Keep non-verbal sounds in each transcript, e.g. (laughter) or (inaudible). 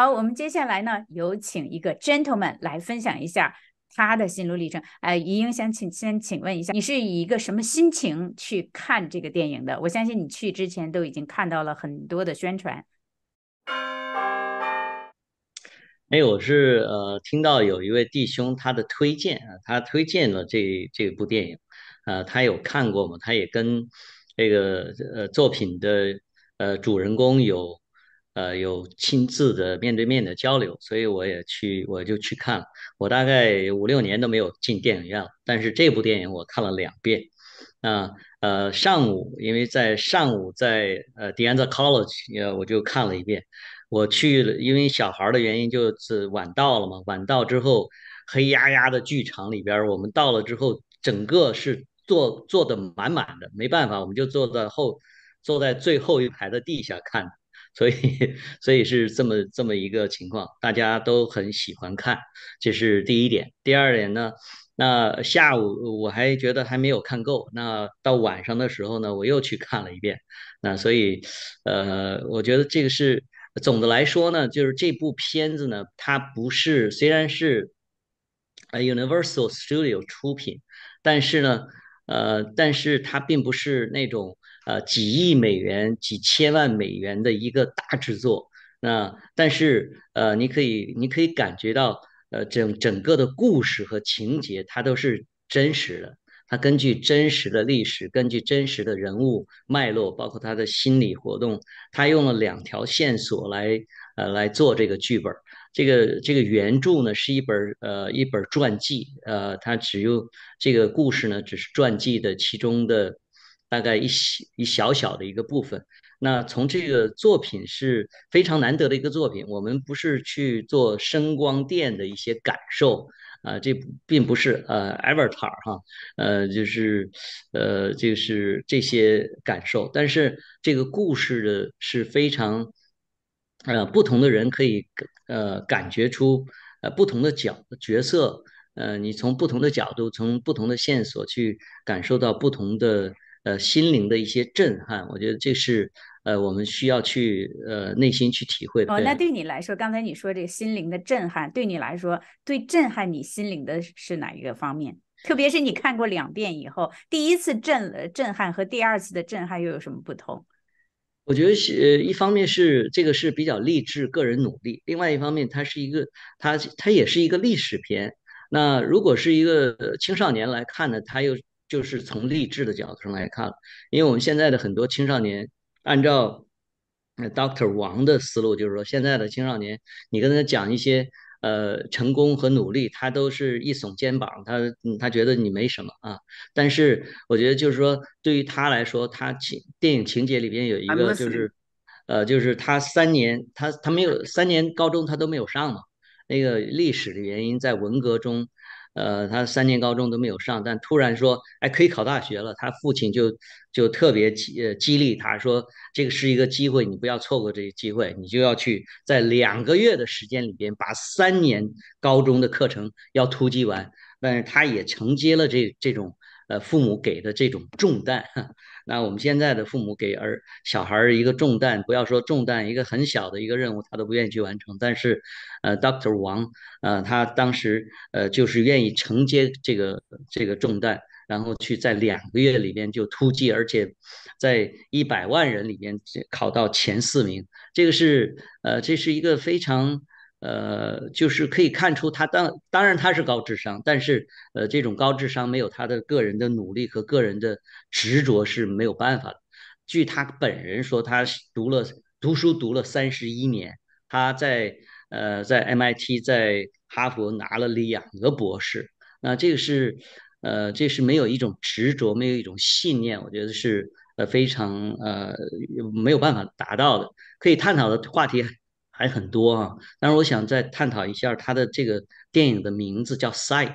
好，我们接下来呢，有请一个 g e n t l e m a n 来分享一下他的心路历程。哎，余英想请先请问一下，你是以一个什么心情去看这个电影的？我相信你去之前都已经看到了很多的宣传。哎，我是呃听到有一位弟兄他的推荐啊，他推荐了这这部电影，呃，他有看过吗？他也跟这个呃作品的呃主人公有。呃，有亲自的面对面的交流，所以我也去，我就去看了。我大概五六年都没有进电影院了，但是这部电影我看了两遍。那呃，上午因为在上午在呃 Diana z College，呃我就看了一遍。我去了，因为小孩的原因就是晚到了嘛，晚到之后黑压压的剧场里边，我们到了之后，整个是坐坐的满满的，没办法，我们就坐在后坐在最后一排的地下看。所以，所以是这么这么一个情况，大家都很喜欢看，这是第一点。第二点呢，那下午我还觉得还没有看够，那到晚上的时候呢，我又去看了一遍。那所以，呃，我觉得这个是总的来说呢，就是这部片子呢，它不是虽然是 Universal Studio 出品，但是呢，呃，但是它并不是那种。呃，几亿美元、几千万美元的一个大制作。那但是呃，你可以，你可以感觉到，呃，整整个的故事和情节，它都是真实的。它根据真实的历史，根据真实的人物脉络，包括他的心理活动，他用了两条线索来呃来做这个剧本。这个这个原著呢，是一本呃一本传记，呃，它只有这个故事呢，只是传记的其中的。大概一小一小小的一个部分。那从这个作品是非常难得的一个作品。我们不是去做声光电的一些感受啊，这并不是呃，Avatar 哈，呃，就是呃，就是这些感受。但是这个故事的是非常呃，不同的人可以呃，感觉出呃不同的角角色。呃，你从不同的角度，从不同的线索去感受到不同的。呃，心灵的一些震撼，我觉得这是呃，我们需要去呃，内心去体会。哦，那对你来说，刚才你说这个心灵的震撼，对你来说，最震撼你心灵的是哪一个方面？特别是你看过两遍以后，第一次震震撼和第二次的震撼又有什么不同？我觉得是，呃，一方面是这个是比较励志、个人努力；，另外一方面，它是一个它它也是一个历史片。那如果是一个青少年来看呢，它又。就是从励志的角度上来看，因为我们现在的很多青少年，按照 Doctor 王的思路，就是说现在的青少年，你跟他讲一些呃成功和努力，他都是一耸肩膀，他他觉得你没什么啊。但是我觉得就是说，对于他来说，他情电影情节里边有一个就是，呃，就是他三年他他没有三年高中他都没有上嘛，那个历史的原因在文革中。呃，他三年高中都没有上，但突然说，哎，可以考大学了。他父亲就就特别激激励他说，这个是一个机会，你不要错过这个机会，你就要去在两个月的时间里边把三年高中的课程要突击完。但是他也承接了这这种。呃，父母给的这种重担，那我们现在的父母给儿小孩儿一个重担，不要说重担，一个很小的一个任务他都不愿意去完成。但是，呃，Doctor 王，呃，他当时呃就是愿意承接这个这个重担，然后去在两个月里边就突击，而且在一百万人里面考到前四名，这个是呃这是一个非常。呃，就是可以看出他当当然他是高智商，但是呃，这种高智商没有他的个人的努力和个人的执着是没有办法的。据他本人说，他读了读书读了三十一年，他在呃在 MIT 在哈佛拿了两个博士。那这个是呃这是没有一种执着，没有一种信念，我觉得是呃非常呃没有办法达到的。可以探讨的话题。还很多啊，但是我想再探讨一下他的这个电影的名字叫《Sight》，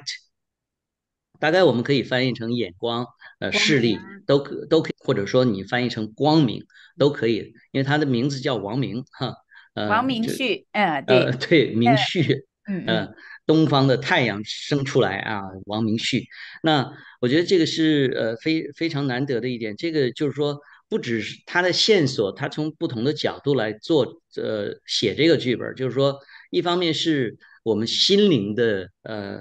大概我们可以翻译成眼光、呃，视力都可都可以，或者说你翻译成光明都可以，因为他的名字叫王明哈，呃，王明旭，嗯，对对，明旭，嗯嗯，东方的太阳升出来啊，王明旭。那我觉得这个是呃，非非常难得的一点，这个就是说。不只是他的线索，他从不同的角度来做，呃，写这个剧本，就是说，一方面是我们心灵的，呃，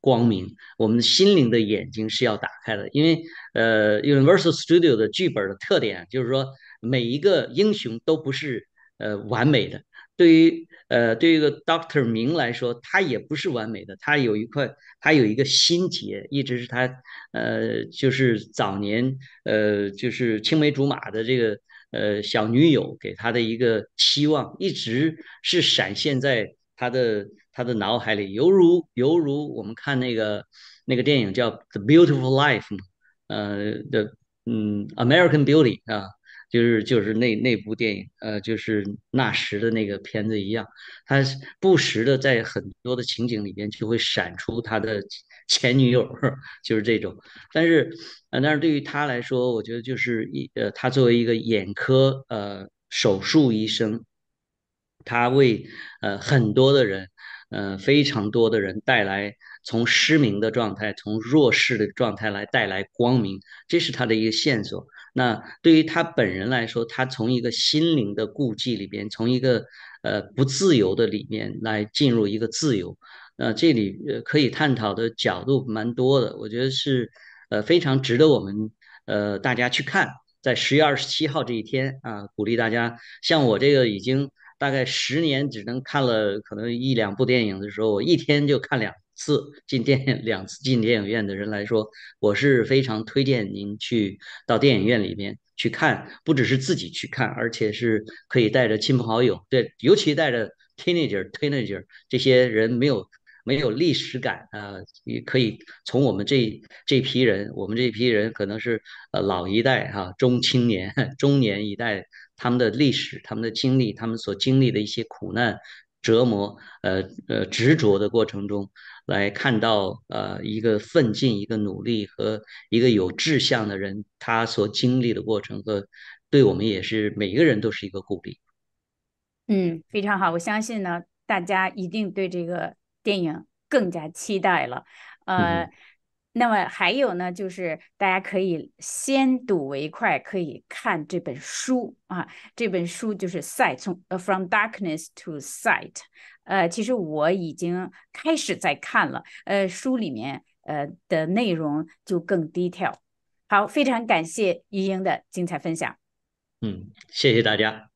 光明，我们心灵的眼睛是要打开的，因为，呃，Universal Studio 的剧本的特点就是说，每一个英雄都不是，呃，完美的。对于呃，对于一个 Doctor 明来说，他也不是完美的，他有一块，他有一个心结，一直是他，呃，就是早年，呃，就是青梅竹马的这个，呃，小女友给他的一个期望，一直是闪现在他的他的脑海里，犹如犹如我们看那个那个电影叫《The Beautiful Life》，呃的，嗯，《American Beauty》啊。就是就是那那部电影，呃，就是那时的那个片子一样，他不时的在很多的情景里边就会闪出他的前女友，就是这种。但是，呃，但是对于他来说，我觉得就是一，呃，他作为一个眼科呃手术医生，他为呃很多的人，呃非常多的人带来。从失明的状态，从弱势的状态来带来光明，这是他的一个线索。那对于他本人来说，他从一个心灵的顾忌里边，从一个呃不自由的里面来进入一个自由。那这里可以探讨的角度蛮多的，我觉得是呃非常值得我们呃大家去看。在十月二十七号这一天啊，鼓励大家，像我这个已经大概十年只能看了可能一两部电影的时候，我一天就看两。次 (laughs) 进电影两次进电影院的人来说，我是非常推荐您去到电影院里面去看，不只是自己去看，而且是可以带着亲朋好友，对，尤其带着 teenager teenager 这些人没有没有历史感啊，也可以从我们这这批人，我们这批人可能是呃老一代哈，中青年 (laughs) 中年一代，他们的历史、他们的经历、他们所经历的一些苦难。折磨，呃呃，执着的过程中，来看到，呃，一个奋进、一个努力和一个有志向的人，他所经历的过程和，对我们也是每一个人都是一个鼓励。嗯，非常好，我相信呢，大家一定对这个电影更加期待了，呃。那么还有呢，就是大家可以先睹为快，可以看这本书啊。这本书就是《Sight from Darkness to Sight》。呃，其实我已经开始在看了。呃，书里面呃的内容就更低调。好，非常感谢于英的精彩分享。嗯，谢谢大家。